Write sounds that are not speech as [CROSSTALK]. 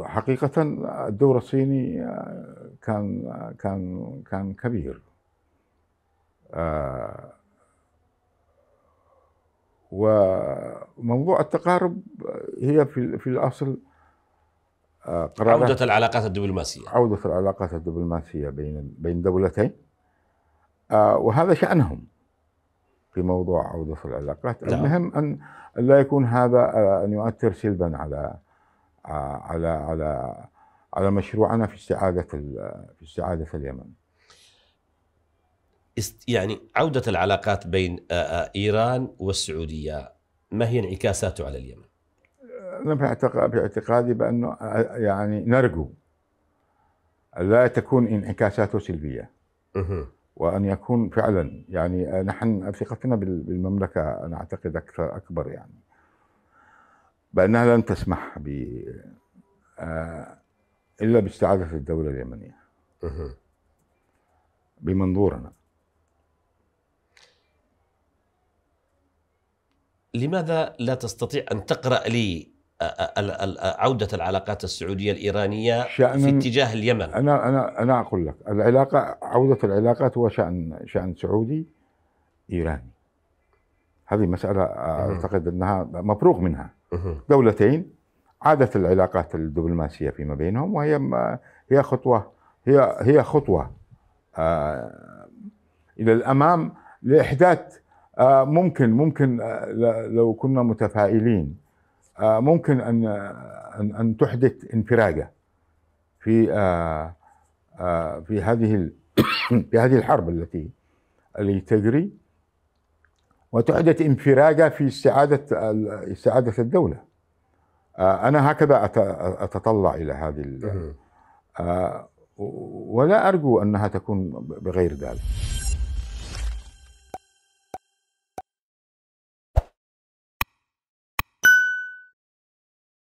حقيقة الدور الصيني كان كان كان كبير آه، وموضوع التقارب هي في في الأصل آه، عودة العلاقات الدبلوماسية عودة العلاقات الدبلوماسية بين بين دولتين آه، وهذا شأنهم في موضوع عودة العلاقات نعم. المهم أن لا يكون هذا أن يؤثر سلبا على على على على مشروعنا في استعاده في استعاده اليمن. يعني عوده العلاقات بين ايران والسعوديه ما هي انعكاساته على اليمن؟ انا باعتقادي بانه يعني نرجو لا تكون انعكاساته سلبيه. وان يكون فعلا يعني نحن ثقتنا بالمملكه انا اعتقد اكثر اكبر يعني. بأنها لن تسمح ب آه، إلا باستعادة الدولة اليمنية بمنظورنا لماذا لا تستطيع أن تقرأ لي آه، آه، عودة العلاقات السعودية الإيرانية في اتجاه اليمن أنا أنا أنا أقول لك العلاقة عودة العلاقات هو شأن شأن سعودي إيراني هذه مسألة أعتقد أنها مفروغ منها دولتين عادت العلاقات الدبلوماسية فيما بينهم وهي هي خطوة هي هي خطوة آه، إلى الأمام لإحداث آه، ممكن ممكن آه، لو كنا متفائلين ممكن أن أن, أن تحدث انفراجة في في هذه [COUGHS] في هذه الحرب التي اللي تجري وتعدت انفراجة في استعادة استعادة الدولة آه، أنا هكذا أتطلع إلى هذه آه، ولا أرجو أنها تكون بغير ذلك